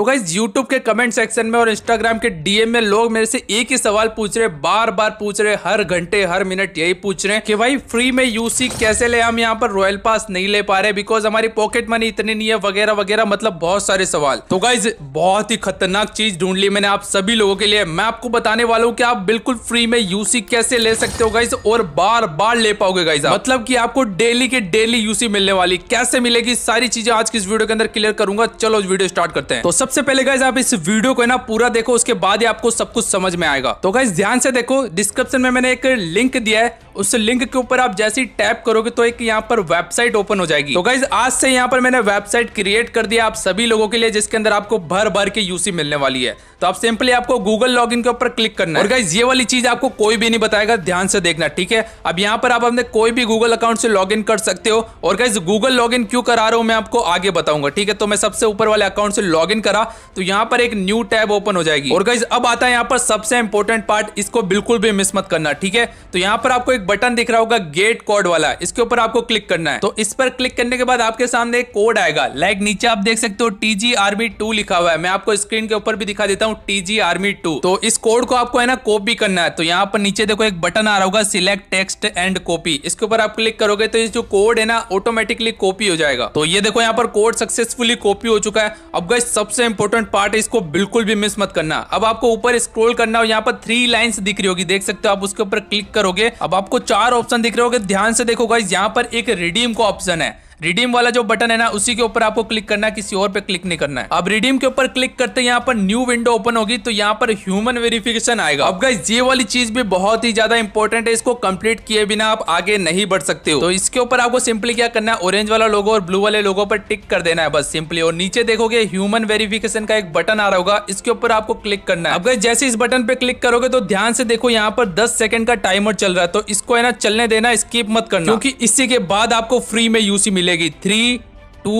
तो guys YouTube के comment section में और इंस्टाग्राम के डीएम में लोग मेरे से एक ही सवाल पूछ रहे बार बार पूछ रहे हर घंटे हर मिनट यही पूछ रहे हैं कि भाई फ्री में यूसी कैसे ले हम यहाँ पर रॉयल पास नहीं ले पा रहे बिकॉज हमारी पॉकेट मनी इतनी नहीं है वगैरह वगैरह मतलब बहुत सारे सवाल तो गाइज बहुत ही खतरनाक चीज ढूंढ ली मैंने आप सभी लोगों के लिए मैं आपको बताने वाला हूँ की आप बिल्कुल फ्री में यूसी कैसे ले सकते हो गाइज और बार बार ले पाओगे गाइज मतलब की आपको डेली के डेली यूसी मिलने वाली कैसे मिलेगी सारी चीजें आज की इस वीडियो के अंदर क्लियर करूंगा चलो वीडियो स्टार्ट करते हैं तो सब सबसे पहले गाइज आप इस वीडियो को ना पूरा देखो उसके बाद ही आपको सब कुछ समझ में आएगा तो गाइज ध्यान से देखो डिस्क्रिप्शन में मैंने एक लिंक दिया है उस लिंक के ऊपर आप जैसे ही टैप करोगे तो एक यहाँ पर वेबसाइट ओपन हो जाएगी तो गाइज आज से यहाँ पर मैंने वेबसाइट क्रिएट कर दिया आप सभी लोगों के लिए जिसके अंदर आपको भर भर के यूसी मिलने वाली है तो आप सिंपली आपको गूगल लॉग के ऊपर क्लिक करना है और गाइज ये वाली चीज आपको कोई भी नहीं बताएगा ध्यान से देखना ठीक है अब यहाँ पर आप अपने कोई भी गूगल अकाउंट से लॉग कर सकते हो और गाइज गूगल लॉग क्यों करा रहा हूँ मैं आपको आगे बताऊंगा ठीक है तो मैं सबसे ऊपर वाले अकाउंट से लॉग करा तो यहाँ पर एक न्यू टैब ओपन हो जाएगी और गाइज अब आता है यहाँ पर सबसे इंपॉर्टेंट पार्ट इसको बिल्कुल भी मिस मत करना ठीक है तो यहाँ पर आपको एक बटन दिख रहा होगा गेट कोड वाला इसके ऊपर आपको क्लिक करना है तो इस पर क्लिक करने के बाद आपके सामने कोड आएगा लाइक नीचे आप देख सकते हो टीजी आर्मी टू लिखा हुआ है मैं आपको स्क्रीन के ऊपर भी दिखा देता हूँ टीजी आर्मी टू तो इस कोड को आपको है ना कॉपी करना है तो यहाँ पर नीचे देखो एक बटन आ रहा होगा सिलेक्ट टेक्स्ट एंड कॉपी इसके ऊपर आप क्लिक करोगे तो जो कोड है ना ऑटोमेटिकली कॉपी हो जाएगा तो ये देखो यहाँ पर कोड सक्सेसफुली कॉपी हो चुका है अब गई सबसे इंपोर्टेंट पार्ट है इसको बिल्कुल भी मिस मत करना अब आपको ऊपर स्क्रोल करना हो यहाँ पर थ्री लाइन्स दिख रही होगी देख सकते हो आप उसके ऊपर क्लिक करोगे अब आप आपको चार ऑप्शन दिख रहे हो ध्यान से देखो गाइज यहाँ पर एक रिडीम का ऑप्शन है रिडीम वाला जो बटन है ना उसी के ऊपर आपको क्लिक करना है किसी और पे क्लिक नहीं करना है अब रिडीम के ऊपर क्लिक करते यहाँ पर न्यू विंडो ओपन होगी तो यहाँ पर ह्यूमन वेरिफिकेशन आएगा अब गाइज ये वाली चीज भी बहुत ही ज्यादा इंपॉर्टेंट है इसको कम्प्लीट किए बिना आप आगे नहीं बढ़ सकते हो तो इसके ऊपर आपको सिंपली क्या करना है ऑरेंज वाला लोगो और ब्लू वाले लोगो पर टिक कर देना है बस सिंपली और नीचे देखोगे ह्यूमन वेरिफिकेशन का एक बटन आ रहा होगा इसके ऊपर आपको क्लिक करना है अब गाइज जैसे इस बटन पे क्लिक करोगे तो ध्यान से देखो यहाँ पर दस सेकंड का टाइमर चल रहा है तो इसको है ना चलने देना स्किप मत करना क्योंकि इसी के बाद आपको फ्री में यूसी मिले मिलेगी थ्री टू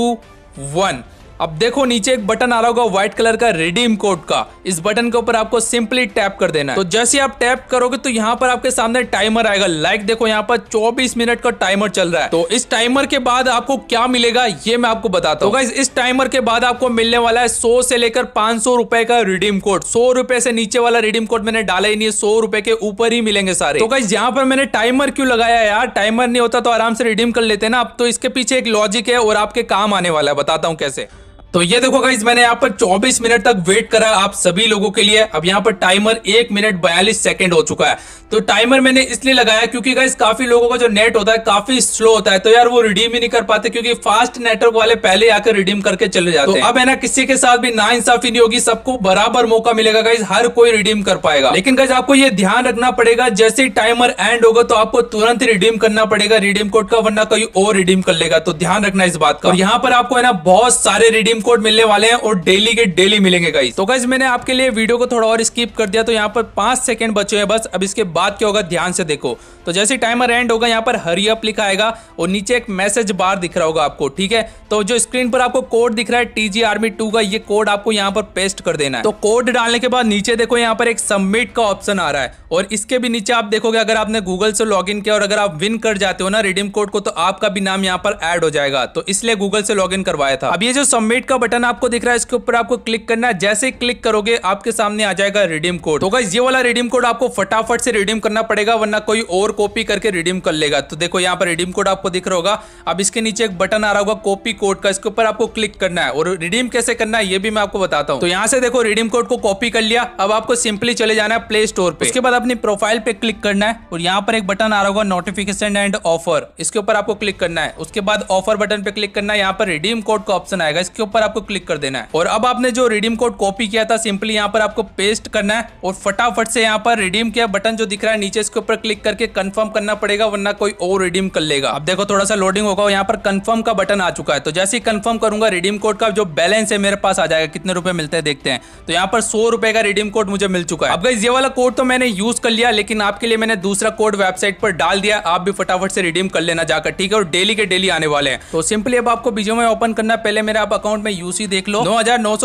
वन अब देखो नीचे एक बटन आ रहा होगा व्हाइट कलर का रिडीम कोड का इस बटन के ऊपर आपको सिंपली टैप कर देना है तो जैसे आप टैप करोगे तो यहाँ पर आपके सामने टाइमर आएगा लाइक देखो यहाँ पर 24 मिनट का टाइमर चल रहा है तो इस टाइमर के बाद आपको क्या मिलेगा ये मैं आपको बताता हूँ तो इस टाइमर के बाद आपको मिलने वाला है सौ से लेकर पांच रुपए का रिडीम कोड सौ रुपए से नीचे वाला रिडीम कोड मैंने डाला ही नहीं है सौ रुपए के ऊपर ही मिलेंगे सारे तो गाइज यहाँ पर मैंने टाइमर क्यों लगाया यार टाइमर नहीं होता तो आराम से रिडीम कर लेते ना अब तो इसके पीछे एक लॉजिक है और आपके काम आने वाला है बताता हूँ कैसे तो ये देखो गाइज मैंने यहाँ पर 24 मिनट तक वेट करा आप सभी लोगों के लिए अब यहाँ पर टाइमर एक मिनट बयालीस सेकंड हो चुका है तो टाइमर मैंने इसलिए लगाया क्योंकि गाइज काफी लोगों का जो नेट होता है काफी स्लो होता है तो यार वो रिडीम ही नहीं कर पाते क्योंकि फास्ट नेटवर्क वाले पहले आकर रिडीम करके चले जाते तो अब है ना किसी के साथ भी ना इंसाफी नहीं होगी सबको बराबर मौका मिलेगा गाइज हर कोई रिडीम कर पाएगा लेकिन गाइज आपको ये ध्यान रखना पड़ेगा जैसे टाइमर एंड होगा तो आपको तुरंत रिडीम करना पड़ेगा रिडीम कोड का वरना कहीं और रिडीम कर लेगा तो ध्यान रखना इस बात का यहाँ पर आपको है ना बहुत सारे रिडीम टीम कोड मिलने वाले हैं और डेली के डेली मिलेंगे गाइस तो गाइस मैंने आपके लिए वीडियो को थोड़ा और स्किप कर दिया तो यहाँ पर पांच सेकंड बचे हैं बस अब इसके बाद क्या होगा ध्यान से देखो तो जैसे टाइमर एंड होगा यहाँ पर हरी अप लिखा आएगा और नीचे एक मैसेज बार दिख रहा होगा आपको ठीक है तो जो स्क्रीन पर आपको कोड दिख रहा है टीजी आर्मी टू का ये कोड आपको यहाँ पर पेस्ट कर देना है तो कोड डालने के बाद नीचे देखो यहाँ पर एक सबमिट का ऑप्शन आ रहा है और इसके भी नीचे आप देखोगे अगर आपने गूगल से लॉग किया और अगर आप विन कर जाते हो ना रिडीम कोड को तो आपका भी नाम यहाँ पर एड हो जाएगा तो इसलिए गूगल से लॉग करवाया था अब ये जो सबमिट का बटन आपको दिख रहा है इसके ऊपर आपको क्लिक करना है जैसे क्लिक करोगे आपके सामने आ जाएगा रिडीम कोड तो ये वाला रिडीम कोड आपको फटाफट से रिडीम करना पड़ेगा वरना कोई और कॉपी करके रिडीम कर लेगा तो देखो यहाँ पर रिडीम कोड आपको दिख रहा होगा अब इसके नीचे एक बटन आ रहा होगा कॉपी कोड का इसके ऊपर आपको क्लिक करना है और रिडीम कैसे करना है ये भी मैं आपको बताता हूँ तो यहाँ से देखो रिडीम कोड को कॉपी कर लिया अब आपको सिंपली चले जाना है प्ले स्टोर पे उसके बाद अपनी प्रोफाइल पे क्लिक करना है और यहाँ पर एक बटन आ रहा होगा नोटिफिकेशन एंड ऑफर इसके ऊपर आपको क्लिक करना है उसके बाद ऑफर बटन पे क्लिक करना है यहाँ पर रिडीम कोड का ऑप्शन आएगा इसके ऊपर पर आपको क्लिक कर देना है और अब आपने जो रिडीम कोड कॉपी किया था सिंपली यहाँ पर आपको पेस्ट करना है और फटाफट से यहाँ पर रिडीम किया बटन जो दिख रहा है नीचे इसके ऊपर क्लिक करके कंफर्म करना पड़ेगा वरना कोई और रिडीम कर लेगा अब देखो थोड़ा सा लोडिंग होगा यहाँ पर कंफर्म का बटन आ चुका है तो जैसे ही कंफर्म करूंगा रिडीम कोड का जो बैलेंस है मेरे पास आ जाएगा कितने रुपए मिलते हैं देखते हैं तो यहाँ पर सौ रुपए का रिडीम कोड मुझे मिल चुका है अब ये वाला कोड तो मैंने यूज कर लिया लेकिन आपके लिए मैंने दूसरा कोड वेबसाइट पर डाल दिया आप भी फटाफट से रिडीम कर लेना जाकर ठीक है और डेली के डेली आने वाले हैं तो सिंपली अब आपको बीजो में ओपन करना पहले मेरे आप अकाउंट में यूसी देख लो नौ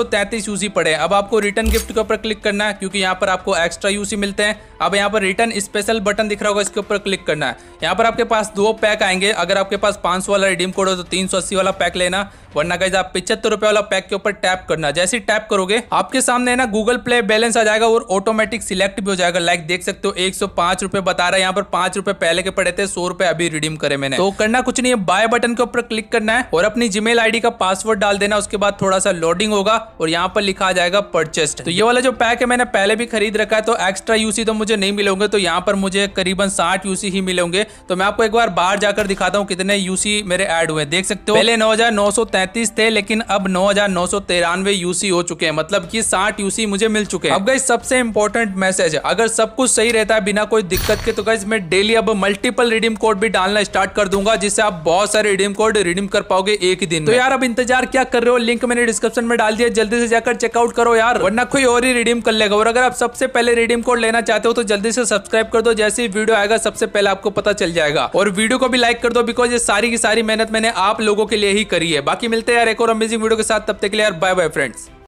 यूसी पड़े अब आपको रिटर्न गिफ्ट के ऊपर क्लिक करना है क्योंकि यहाँ पर आपको एक्स्ट्रा यूसी मिलते हैं अब यहाँ पर रिटर्न स्पेशल बटन दिख रहा होगा इसके ऊपर क्लिक करना है यहाँ पर आपके पास दो पैक आएंगे अगर आपके पास पांच वाला रिडीम कोड हो तो तीन वाला पैक लेना वरना कहीं आप पिछहत्तर रुपए वाला पैक के ऊपर टैप करना जैसे ही टैप करोगे आपके सामने है ना गूगल प्ले बैलेंस आ जाएगा और ऑटोमेटिक सिलेक्ट भी हो जाएगा लाइक देख सकते हो एक रुपए बता रहा है यहाँ पर पांच रुपए पहले के पड़े थे सौ रुपए अभी रिडीम करे मैंने तो करना कुछ नहीं है बाय बटन के ऊपर क्लिक करना है और अपनी जीमेल आईडी का पासवर्ड डाल देना उसके उसके बाद थोड़ा सा लोडिंग होगा और यहाँ पर लिखा जाएगा परचेस्ट तो ये वाला जो पैक है मैंने पहले भी खरीद रखा है तो एक्स्ट्रा यूसी तो मुझे नहीं मिलेंगे तो यहाँ पर मुझे करीबन साठ यूसी ही मिलेंगे तो मैं आपको एक बार बाहर जाकर दिखाता हूँ कितने यूसी मेरे एड हुए देख सकते हो पहले नौ थे लेकिन अब नौ यूसी हो चुके हैं मतलब की साठ यूसी मुझे मिल चुके हैं अब गई सबसे इंपॉर्टेंट मैसेज है अगर सब कुछ सही रहता है बिना कोई दिक्कत के तो गई मैं डेली अब मल्टीपल रिडीम कोड भी डालना स्टार्ट कर दूंगा जिससे आप बहुत सारे रिडीम कोड रिडीम कर पाओगे एक ही दिन तो यार अब इंतजार क्या कर रहे हो लिंक मैंने डिस्क्रिप्शन में डाल दिया जल्दी से जाकर चेकआउट करो यार वरना कोई और ही रिडीम कर लेगा और अगर आप सबसे पहले रिडीम कोड लेना चाहते हो तो जल्दी से सब्सक्राइब कर दो जैसे ही वीडियो आएगा सबसे पहले आपको पता चल जाएगा और वीडियो को भी लाइक कर दो बिकॉज ये सारी की सारी मेहनत मैंने आप लोगों के लिए ही करी है बाकी मिलते हैं यार एक और अमेजिंग वीडियो के साथ तब तक के लिए यार बाय बाय फ्रेंड्स